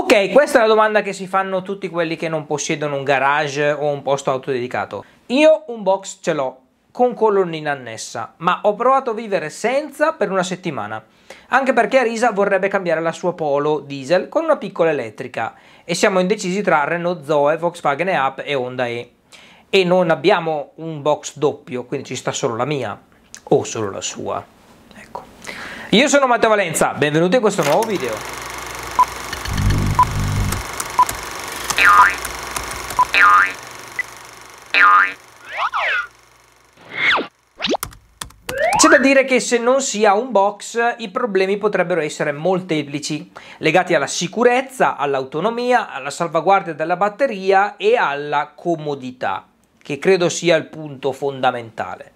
Ok, questa è la domanda che si fanno tutti quelli che non possiedono un garage o un posto autodedicato. Io un box ce l'ho con colonnina annessa, ma ho provato a vivere senza per una settimana. Anche perché Arisa vorrebbe cambiare la sua Polo diesel con una piccola elettrica e siamo indecisi tra Renault Zoe, Volkswagen Up e Honda E. E non abbiamo un box doppio, quindi ci sta solo la mia o solo la sua. Ecco. Io sono Matteo Valenza, benvenuti in questo nuovo video. C'è da dire che se non si ha un box i problemi potrebbero essere molteplici, legati alla sicurezza, all'autonomia, alla salvaguardia della batteria e alla comodità, che credo sia il punto fondamentale.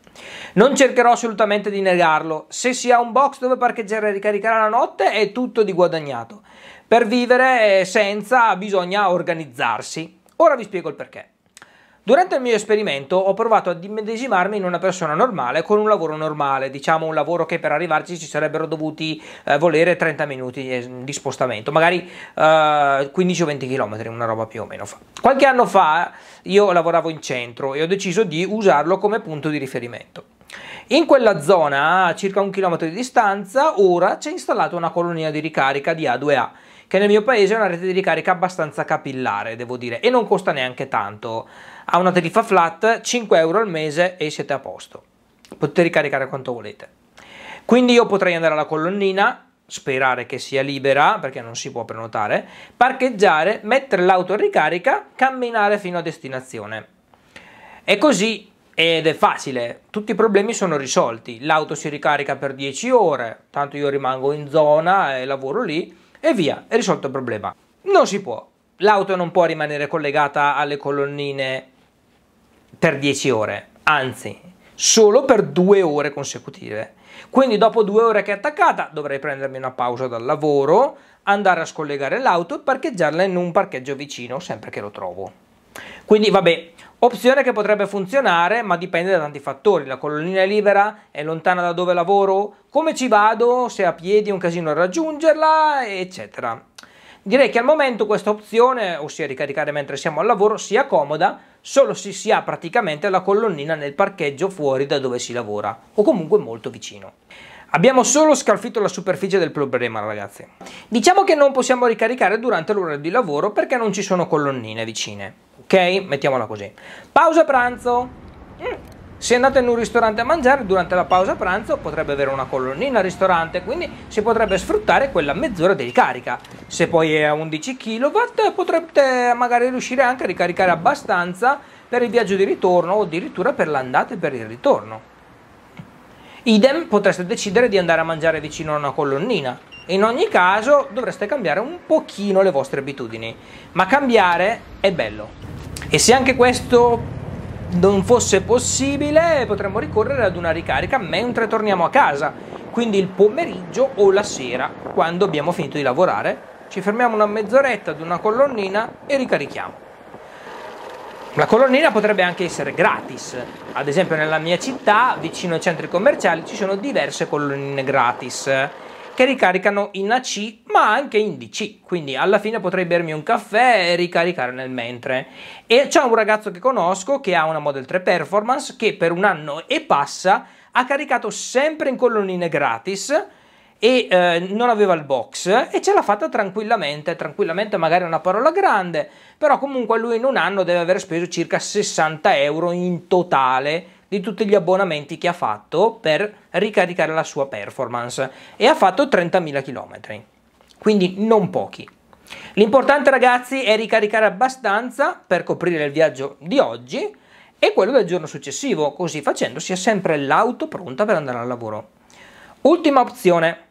Non cercherò assolutamente di negarlo, se si ha un box dove parcheggiare e ricaricare la notte è tutto di guadagnato. Per vivere eh, senza bisogna organizzarsi. Ora vi spiego il perché. Durante il mio esperimento ho provato ad immedesimarmi in una persona normale con un lavoro normale, diciamo un lavoro che per arrivarci ci sarebbero dovuti eh, volere 30 minuti eh, di spostamento, magari eh, 15 o 20 km, una roba più o meno fa. Qualche anno fa io lavoravo in centro e ho deciso di usarlo come punto di riferimento. In quella zona, a circa un chilometro di distanza, ora c'è installata una colonia di ricarica di A2A, che nel mio paese è una rete di ricarica abbastanza capillare, devo dire, e non costa neanche tanto. Ha una tariffa flat, 5 euro al mese e siete a posto. Potete ricaricare quanto volete. Quindi io potrei andare alla colonnina, sperare che sia libera, perché non si può prenotare, parcheggiare, mettere l'auto in ricarica, camminare fino a destinazione. E così ed è facile, tutti i problemi sono risolti, l'auto si ricarica per 10 ore, tanto io rimango in zona e lavoro lì e via, è risolto il problema. Non si può, l'auto non può rimanere collegata alle colonnine per 10 ore, anzi solo per 2 ore consecutive. Quindi dopo 2 ore che è attaccata dovrei prendermi una pausa dal lavoro, andare a scollegare l'auto e parcheggiarla in un parcheggio vicino sempre che lo trovo. Quindi vabbè, Opzione che potrebbe funzionare, ma dipende da tanti fattori. La colonnina è libera? È lontana da dove lavoro? Come ci vado? Se a piedi è un casino a raggiungerla? Eccetera. Direi che al momento questa opzione, ossia ricaricare mentre siamo al lavoro, sia comoda solo se si ha praticamente la colonnina nel parcheggio fuori da dove si lavora o comunque molto vicino. Abbiamo solo scalfito la superficie del problema, ragazzi. Diciamo che non possiamo ricaricare durante l'ora di lavoro perché non ci sono colonnine vicine ok? Mettiamola così. Pausa pranzo. Mm. Se andate in un ristorante a mangiare, durante la pausa pranzo potrebbe avere una colonnina al ristorante, quindi si potrebbe sfruttare quella mezz'ora di ricarica. Se poi è a 11 kW, potrete magari riuscire anche a ricaricare abbastanza per il viaggio di ritorno o addirittura per l'andata e per il ritorno. Idem potreste decidere di andare a mangiare vicino a una colonnina. In ogni caso dovreste cambiare un pochino le vostre abitudini, ma cambiare è bello. E se anche questo non fosse possibile, potremmo ricorrere ad una ricarica mentre torniamo a casa, quindi il pomeriggio o la sera, quando abbiamo finito di lavorare, ci fermiamo una mezz'oretta ad una colonnina e ricarichiamo. La colonnina potrebbe anche essere gratis, ad esempio nella mia città, vicino ai centri commerciali, ci sono diverse colonnine gratis che ricaricano in AC ma anche in DC, quindi alla fine potrei bermi un caffè e ricaricare nel mentre. E c'è un ragazzo che conosco che ha una Model 3 Performance che per un anno e passa ha caricato sempre in colonnine gratis e eh, non aveva il box e ce l'ha fatta tranquillamente, tranquillamente magari è una parola grande, però comunque lui in un anno deve aver speso circa 60 euro in totale di tutti gli abbonamenti che ha fatto per ricaricare la sua performance e ha fatto 30.000 km, quindi non pochi. L'importante ragazzi è ricaricare abbastanza per coprire il viaggio di oggi e quello del giorno successivo, così facendo si ha sempre l'auto pronta per andare al lavoro. Ultima opzione,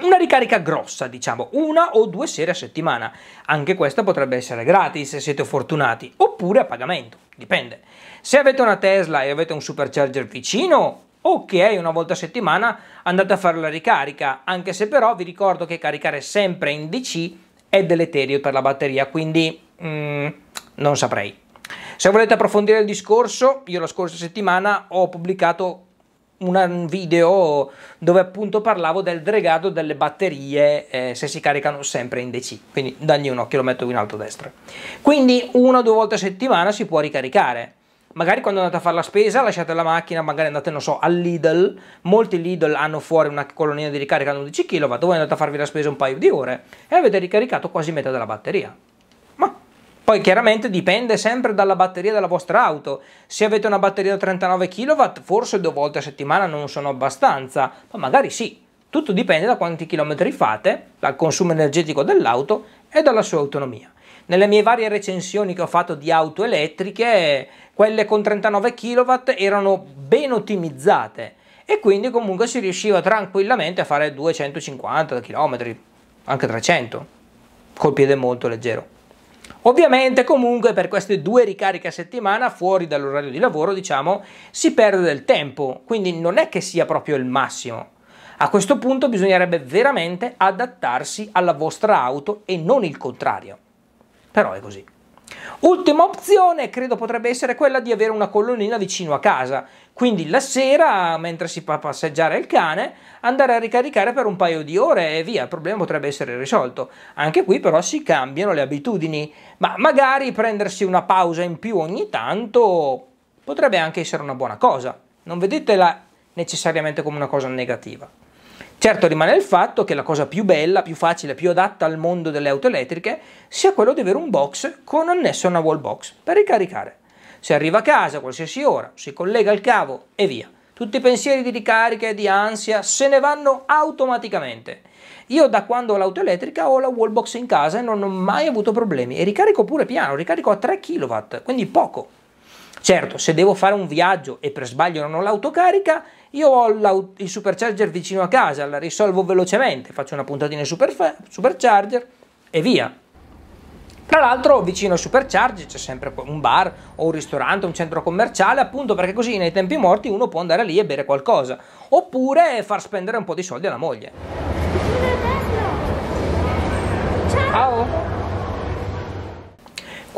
una ricarica grossa, diciamo, una o due sere a settimana. Anche questa potrebbe essere gratis se siete fortunati, oppure a pagamento, dipende. Se avete una Tesla e avete un supercharger vicino, ok, una volta a settimana andate a fare la ricarica, anche se però vi ricordo che caricare sempre in DC è deleterio per la batteria, quindi mm, non saprei. Se volete approfondire il discorso, io la scorsa settimana ho pubblicato un video dove appunto parlavo del dregato delle batterie eh, se si caricano sempre in DC quindi dagli un occhio lo metto in alto a destra quindi una o due volte a settimana si può ricaricare magari quando andate a fare la spesa lasciate la macchina magari andate non so al Lidl molti Lidl hanno fuori una colonnina di ricarica da 11 kW voi andate a farvi la spesa un paio di ore e avete ricaricato quasi metà della batteria poi chiaramente dipende sempre dalla batteria della vostra auto. Se avete una batteria da 39 kW, forse due volte a settimana non sono abbastanza, ma magari sì. Tutto dipende da quanti chilometri fate, dal consumo energetico dell'auto e dalla sua autonomia. Nelle mie varie recensioni che ho fatto di auto elettriche, quelle con 39 kW erano ben ottimizzate e quindi comunque si riusciva tranquillamente a fare 250 km, anche 300, col piede molto leggero. Ovviamente comunque per queste due ricariche a settimana fuori dall'orario di lavoro diciamo si perde del tempo, quindi non è che sia proprio il massimo. A questo punto bisognerebbe veramente adattarsi alla vostra auto e non il contrario. Però è così. Ultima opzione credo potrebbe essere quella di avere una colonnina vicino a casa, quindi la sera mentre si fa passeggiare il cane andare a ricaricare per un paio di ore e via, il problema potrebbe essere risolto. Anche qui però si cambiano le abitudini, ma magari prendersi una pausa in più ogni tanto potrebbe anche essere una buona cosa. Non vedetela necessariamente come una cosa negativa. Certo rimane il fatto che la cosa più bella, più facile, più adatta al mondo delle auto elettriche sia quello di avere un box con annesso una wall box per ricaricare. Si arriva a casa a qualsiasi ora, si collega il cavo e via. Tutti i pensieri di ricarica e di ansia se ne vanno automaticamente. Io da quando ho l'auto elettrica ho la wall box in casa e non ho mai avuto problemi e ricarico pure piano, ricarico a 3 kW, quindi poco. Certo, se devo fare un viaggio e per sbaglio non ho l'autocarica, io ho il supercharger vicino a casa, la risolvo velocemente, faccio una puntatina super, supercharger e via. Tra l'altro vicino al supercharger c'è sempre un bar o un ristorante, un centro commerciale, appunto perché così nei tempi morti uno può andare lì e bere qualcosa, oppure far spendere un po' di soldi alla moglie. Ciao!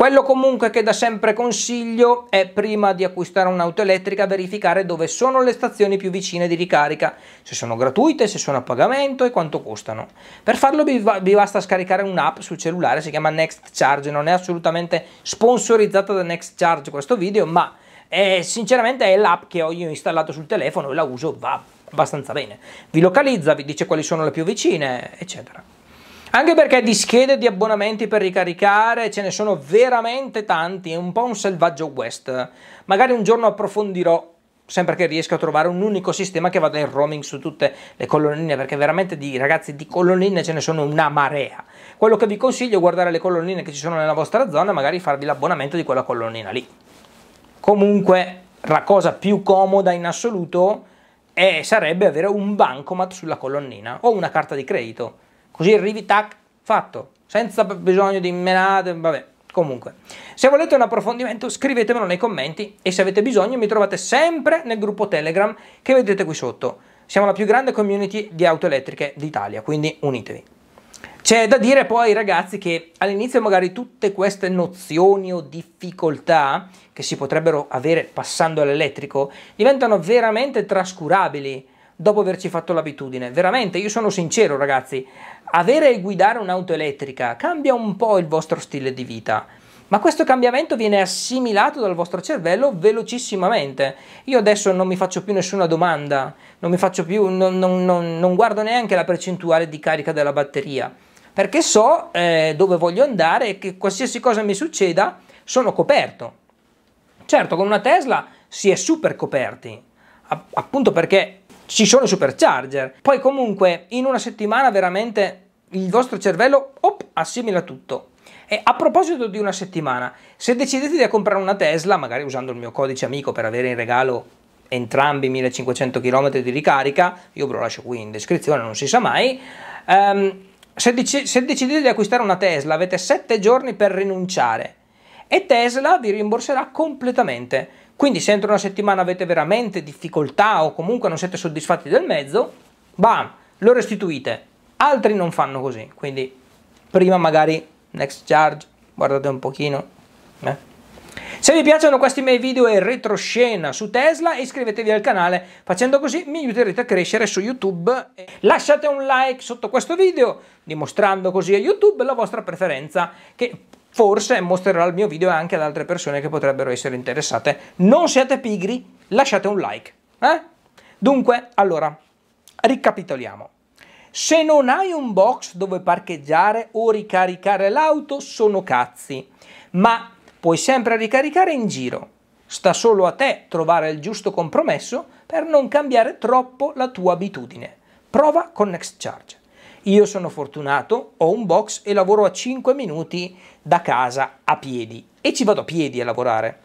Quello comunque che da sempre consiglio è prima di acquistare un'auto elettrica verificare dove sono le stazioni più vicine di ricarica, se sono gratuite, se sono a pagamento e quanto costano. Per farlo vi, vi basta scaricare un'app sul cellulare, si chiama Next Charge, non è assolutamente sponsorizzata da Next Charge questo video, ma è, sinceramente è l'app che ho io installato sul telefono e la uso, va abbastanza bene. Vi localizza, vi dice quali sono le più vicine, eccetera. Anche perché di schede di abbonamenti per ricaricare ce ne sono veramente tanti, è un po' un selvaggio west. Magari un giorno approfondirò sempre che riesco a trovare un unico sistema che vada in roaming su tutte le colonnine, perché veramente di ragazzi di colonnine ce ne sono una marea. Quello che vi consiglio è guardare le colonnine che ci sono nella vostra zona e magari farvi l'abbonamento di quella colonnina lì. Comunque, la cosa più comoda in assoluto è, sarebbe avere un bancomat sulla colonnina o una carta di credito Così arrivi, tac, fatto, senza bisogno di menate, vabbè. Comunque, se volete un approfondimento scrivetemelo nei commenti e se avete bisogno mi trovate sempre nel gruppo Telegram che vedete qui sotto. Siamo la più grande community di auto elettriche d'Italia, quindi unitevi. C'è da dire poi ragazzi che all'inizio magari tutte queste nozioni o difficoltà che si potrebbero avere passando all'elettrico diventano veramente trascurabili dopo averci fatto l'abitudine. Veramente, io sono sincero ragazzi, avere e guidare un'auto elettrica cambia un po' il vostro stile di vita. Ma questo cambiamento viene assimilato dal vostro cervello velocissimamente. Io adesso non mi faccio più nessuna domanda, non, più, non, non, non guardo neanche la percentuale di carica della batteria, perché so eh, dove voglio andare e che qualsiasi cosa mi succeda sono coperto. Certo, con una Tesla si è super coperti, appunto perché ci sono i supercharger. Poi comunque in una settimana veramente il vostro cervello op, assimila tutto. E a proposito di una settimana, se decidete di comprare una Tesla, magari usando il mio codice amico per avere in regalo entrambi 1500 km di ricarica, io ve lo lascio qui in descrizione, non si sa mai, um, se, dec- se decidete di acquistare una Tesla avete 7 giorni per rinunciare e Tesla vi rimborserà completamente quindi se entro una settimana avete veramente difficoltà o comunque non siete soddisfatti del mezzo, bam, lo restituite. Altri non fanno così, quindi prima magari next charge, guardate un pochino. Eh. Se vi piacciono questi miei video e retroscena su Tesla iscrivetevi al canale, facendo così mi aiuterete a crescere su YouTube. Lasciate un like sotto questo video, dimostrando così a YouTube la vostra preferenza, che forse mostrerò il mio video anche ad altre persone che potrebbero essere interessate. Non siate pigri, lasciate un like. Eh? Dunque, allora, ricapitoliamo. Se non hai un box dove parcheggiare o ricaricare l'auto, sono cazzi. Ma puoi sempre ricaricare in giro. Sta solo a te trovare il giusto compromesso per non cambiare troppo la tua abitudine. Prova con Next Charge. Io sono fortunato, ho un box e lavoro a 5 minuti da casa a piedi e ci vado a piedi a lavorare.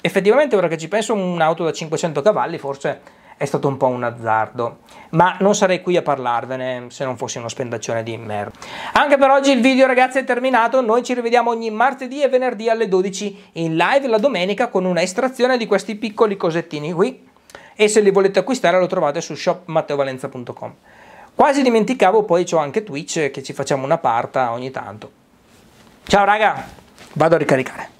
Effettivamente ora che ci penso un'auto da 500 cavalli forse è stato un po' un azzardo, ma non sarei qui a parlarvene se non fossi uno spendaccione di merda. Anche per oggi il video ragazzi è terminato, noi ci rivediamo ogni martedì e venerdì alle 12 in live la domenica con una estrazione di questi piccoli cosettini qui e se li volete acquistare lo trovate su shopmatteovalenza.com. Quasi dimenticavo, poi c'ho anche Twitch che ci facciamo una parta ogni tanto. Ciao raga, vado a ricaricare.